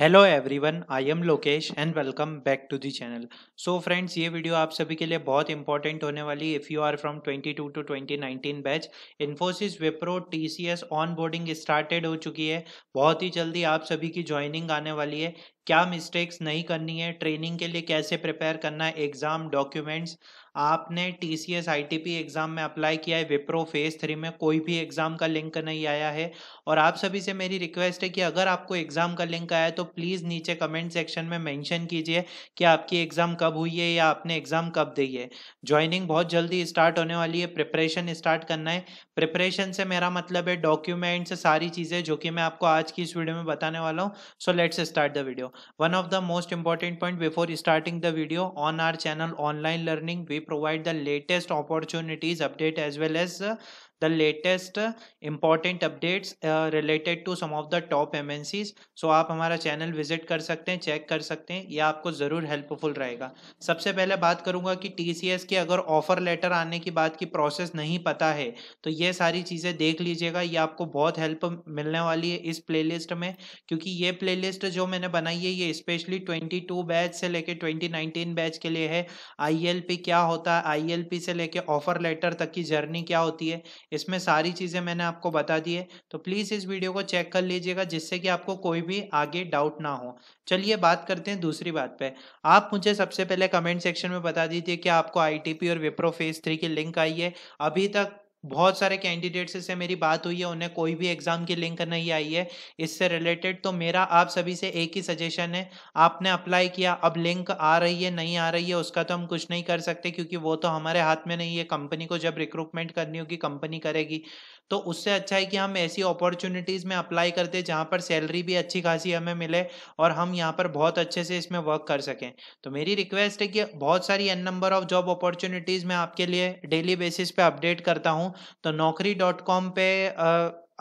hello everyone I am Lokesh and welcome back to the channel so friends ये video आप सभी के लिए बहुत इंपॉर्टेंट होने वाली if you are from 22 to 2019 batch Infosys Wipro TCS onboarding started हो चुकी है बहुत ही जल्दी आप सभी की ज्वाइनिंग आने वाली है क्या मिस्टेक्स नहीं करनी है ट्रेनिंग के लिए कैसे प्रिपेयर करना है एग्ज़ाम डॉक्यूमेंट्स आपने T C S I T P exam में अप्लाई किया है विप्रो फेज़ थ्री में कोई भी एग्ज़ाम का लिंक नहीं आया है और आप सभी से मेरी रिक्वेस्ट है कि अगर आपको एग्ज़ाम का लिंक आया है तो प्लीज़ नीचे कमेंट सेक्शन में मेंशन कीजिए कि आपकी एग्ज़ाम कब हुई है या आपने एग्ज़ाम कब दी है ज्वाइनिंग बहुत जल्दी स्टार्ट होने वाली है प्रिपरेशन स्टार्ट करना है प्रिपरेशन से मेरा मतलब है डॉक्यूमेंट्स सारी चीज़ें जो कि मैं आपको आज की इस वीडियो में बताने वाला हूँ so let's start the video one of the most important point before starting the video on our channel online learning we we provide the latest opportunities update as well as uh, the latest uh, important updates uh, related to some of the top MNCs so so, आप हमारा channel visit कर सकते हैं check कर सकते हैं यह आपको ज़रूर हेल्पफुल रहेगा सबसे पहले बात करूंगा कि टी की अगर ऑफ़र लेटर आने की बात की प्रोसेस नहीं पता है तो ये सारी चीज़ें देख लीजिएगा ये आपको बहुत हेल्प मिलने वाली है इस प्ले लिस्ट में क्योंकि ये प्ले लिस्ट जो मैंने बनाई है ये स्पेशली ट्वेंटी टू बैच से लेकर ट्वेंटी नाइनटीन बैच के लिए है आई एल पी क्या होता है आईएलपी से लेके ऑफर लेटर तक की जर्नी क्या होती है इसमें सारी चीज़ें मैंने आपको बता दी है तो प्लीज़ इस वीडियो को चेक कर लीजिएगा जिससे कि आपको कोई भी आगे डाउट ना हो चलिए बात करते हैं दूसरी बात पे आप मुझे सबसे पहले कमेंट सेक्शन में बता दीजिए कि आपको आईटीपी और विप्रो फेज थ्री की लिंक आई है अभी तक बहुत सारे कैंडिडेट्स से मेरी बात हुई है उन्हें कोई भी एग्ज़ाम की लिंक नहीं आई है इससे रिलेटेड तो मेरा आप सभी से एक ही सजेशन है आपने अप्लाई किया अब लिंक आ रही है नहीं आ रही है उसका तो हम कुछ नहीं कर सकते क्योंकि वो तो हमारे हाथ में नहीं है कंपनी को जब रिक्रूटमेंट करनी होगी कंपनी करेगी तो उससे अच्छा है कि हम ऐसी अपॉर्चुनिटीज़ में अप्लाई करते जहाँ पर सैलरी भी अच्छी खासी हमें मिले और हम यहाँ पर बहुत अच्छे से इसमें वर्क कर सकें तो मेरी रिक्वेस्ट है कि बहुत सारी n number of job opportunities मैं आपके लिए डेली बेसिस पे अपडेट करता हूँ हूँ तो नौकरी डॉट कॉम पे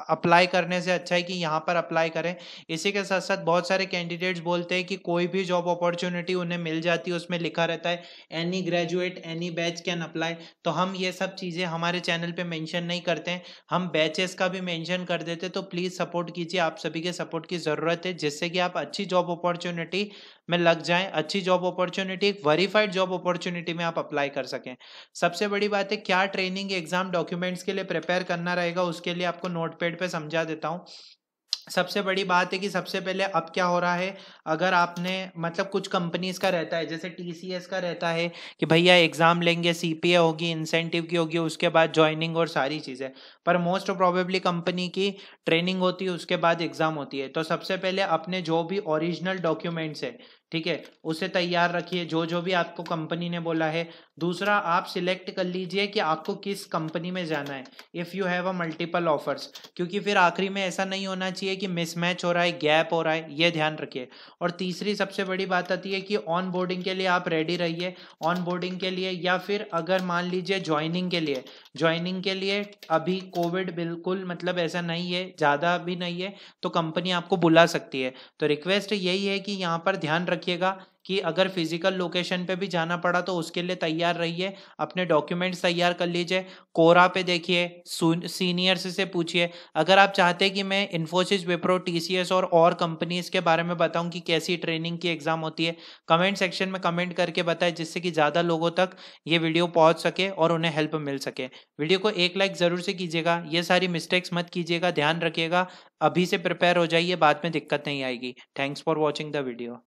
अप्लाई करने से अच्छा है कि यहाँ पर अप्लाई करें इसी के साथ साथ बहुत सारे कैंडिडेट्स बोलते हैं कि कोई भी जॉब अपॉर्चुनिटी उन्हें मिल जाती है उसमें लिखा रहता है any graduate any batch can apply तो हम ये सब चीज़ें हमारे चैनल पे मेंशन नहीं करते हैं हम बैचेस का भी मेंशन कर देते तो प्लीज़ सपोर्ट कीजिए आप सभी के सपोर्ट की ज़रूरत है जिससे कि आप अच्छी जॉब अपॉर्चुनिटी में लग जाए अच्छी जॉब अपॉर्चुनिटी एक वेरीफाइड जॉब अपॉर्चुनिटी में आप अप्लाई कर सकें सबसे बड़ी बात है क्या ट्रेनिंग एग्जाम डॉक्यूमेंट्स के लिए प्रिपेयर करना रहेगा उसके लिए आपको नोट पैड पर समझा देता हूँ सबसे बड़ी बात है कि सबसे पहले अब क्या हो रहा है अगर आपने मतलब कुछ कंपनीज का रहता है जैसे टीसीएस का रहता है कि भैया एग्ज़ाम लेंगे सीपीए होगी इंसेंटिव की होगी उसके बाद ज्वाइनिंग और सारी चीज़ें पर मोस्ट प्रोबेबली कंपनी की ट्रेनिंग होती है उसके बाद एग्ज़ाम होती है तो सबसे पहले अपने जो भी ओरिजिनल डॉक्यूमेंट्स है ठीक है उसे तैयार रखिए जो जो भी आपको कंपनी ने बोला है दूसरा आप सिलेक्ट कर लीजिए कि आपको किस कंपनी में जाना है if you have a multiple offers क्योंकि फिर आखिरी में ऐसा नहीं होना चाहिए कि मिसमैच हो रहा है गैप हो रहा है ये ध्यान रखिए और तीसरी सबसे बड़ी बात आती है कि ऑन बोर्डिंग के लिए आप रेडी रहिए ऑन बोर्डिंग के लिए या फिर अगर मान लीजिए ज्वाइनिंग के लिए ज्वाइनिंग के लिए अभी कोविड बिल्कुल मतलब ऐसा नहीं है ज़्यादा भी नहीं है तो कंपनी आपको बुला सकती है तो रिक्वेस्ट यही है कि यहाँ पर ध्यान रखिएगा कि अगर फिजिकल लोकेशन पे भी जाना पड़ा तो उसके लिए तैयार रहिए अपने डॉक्यूमेंट्स तैयार कर लीजिए कोरा पे देखिए सीनियर्स से पूछिए अगर आप चाहते हैं कि मैं इन्फोसिस विप्रो टी और और कंपनीज के बारे में बताऊं कि कैसी ट्रेनिंग की एग्ज़ाम होती है कमेंट सेक्शन में कमेंट करके बताएं जिससे कि ज़्यादा लोगों तक ये वीडियो पहुँच सके और उन्हें हेल्प मिल सके वीडियो को एक लाइक ज़रूर से कीजिएगा ये सारी मिस्टेक्स मत कीजिएगा ध्यान रखिएगा अभी से प्रिपेयर हो जाइए बाद में दिक्कत नहीं आएगी thanks for watching the video